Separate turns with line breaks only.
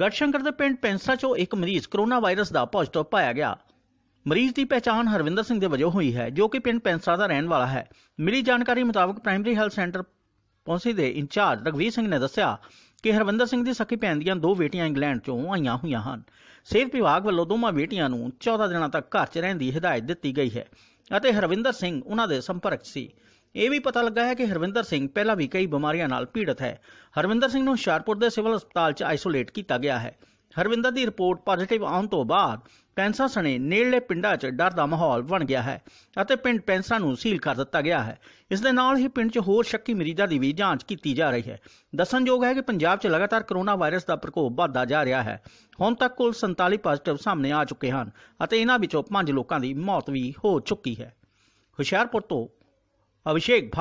ਗੜਸ਼ੰਕਰ ਦੇ ਪਿੰਡ ਪੈਂਸਾ 'ਚੋਂ ਇੱਕ ਮਰੀਜ਼ ਕਰੋਨਾ ਵਾਇਰਸ ਦਾ ਪੋਜ਼ਿਟਿਵ ਪਾਇਆ ਗਿਆ ਮਰੀਜ਼ ਦੀ ਪਛਾਣ ਹਰਵਿੰਦਰ ਸਿੰਘ ਦੇ ਵਜੋਂ ਹੋਈ ਹੈ ਜੋ ਕਿ ਪਿੰਡ ਪੈਂਸਾ ਦਾ ਰਹਿਣ ਵਾਲਾ ਹੈ ਮਿਲੀ ਜਾਣਕਾਰੀ ਮੁਤਾਬਕ ਪ੍ਰਾਇਮਰੀ ਹੈਲਥ ਸੈਂਟਰ ਪਹੁੰਚੇ ਦੇ ਇੰਚਾਰਜ ਰਗਵੀਰ ਸਿੰਘ ਨੇ ਦੱਸਿਆ ਕਿ ਹਰਵਿੰਦਰ ਸਿੰਘ ਦੀ ਸਕੀ ਭੈਣ ਦੀਆਂ ਦੋ ਬੇਟੀਆਂ ਇੰਗਲੈਂਡ 'ਚੋਂ ਆਈਆਂ ਹੋਈਆਂ ਹਨ ਸਿਹਤ ਵਿਭਾਗ ਵੱਲੋਂ ਦੋਵਾਂ ਬੇਟੀਆਂ ਨੂੰ 14 ਦਿਨਾਂ ਤੱਕ ਘਰ 'ਚ ਰਹਿਣ ਦੀ ਹਦਾਇਤ ਦਿੱਤੀ ਗਈ ਹੈ ਅਤੇ ਹਰਵਿੰਦਰ ਸਿੰਘ ਉਹਨਾਂ ਦੇ ਸੰਪਰਕ ਸੀ ਇਹ ਵੀ ਪਤਾ ਲੱਗਾ ਹੈ ਕਿ ਹਰਵਿੰਦਰ ਸਿੰਘ ਪਹਿਲਾਂ ਵੀ ਕਈ ਬਿਮਾਰੀਆਂ ਨਾਲ ਪੀੜਤ ਹੈ ਹਰਵਿੰਦਰ ਸਿੰਘ ਨੂੰ ਹੁਸ਼ਿਆਰਪੁਰ ਦੇ ਸਿਵਲ ਹਸਪਤਾਲ 'ਚ ਆਈਸੋਲੇਟ ਕੀਤਾ ਗਿਆ ਹੈ ਹਰਵਿੰਦਰ ਦੀ ਰਿਪੋਰਟ ਪੋਜ਼ਿਟਿਵ ਆਉਣ ਤੋਂ ਬਾਅਦ ਪੈਂਸਾ ਸਣੇ ਨੇੜਲੇ ਪਿੰਡਾਂ 'ਚ ਡਰ ਦਾ ਮਾਹੌਲ ਬਣ ਗਿਆ ਹੈ ਅਤੇ ਪਿੰਡ ਪੈਂਸਾ ਨੂੰ ਸੀਲ ਕਰ ਦਿੱਤਾ ਗਿਆ ਹੈ ਇਸ ਦੇ ਨਾਲ ਹੀ ਪਿੰਡ 'ਚ ਹੋਰ ਸ਼ੱਕੀ ਮਰੀਜ਼ਾਂ ਦੀ ਵੀ ਜਾਂਚ ਕੀਤੀ ਜਾ ਰਹੀ ਹੈ ਦੱਸਣਯੋਗ ਹੈ ਕਿ ਪੰਜਾਬ 'ਚ ਲਗਾਤਾਰ ਕਰੋਨਾ ਵਾਇਰਸ ਦਾ ਪ੍ਰਕੋਪ ਵਧਦਾ ਜਾ ਰਿਹਾ ਹੈ ਹੁਣ ਤੱਕ ਕੁੱਲ 47 ਪੋਜ਼ਿਟਿਵ ਸਾਹਮਣੇ ਆ ਚੁੱਕੇ ਹਨ ਅਤੇ ਇਹਨਾਂ ਵਿੱਚੋਂ 5 ਲੋਕਾਂ ਦੀ ਮੌਤ ਵੀ ਹੋ ਚੁੱਕੀ ਹੈ ਹੁਸ਼ਿਆਰਪੁਰ ਤੋਂ ਅਭਿਸ਼ੇਕ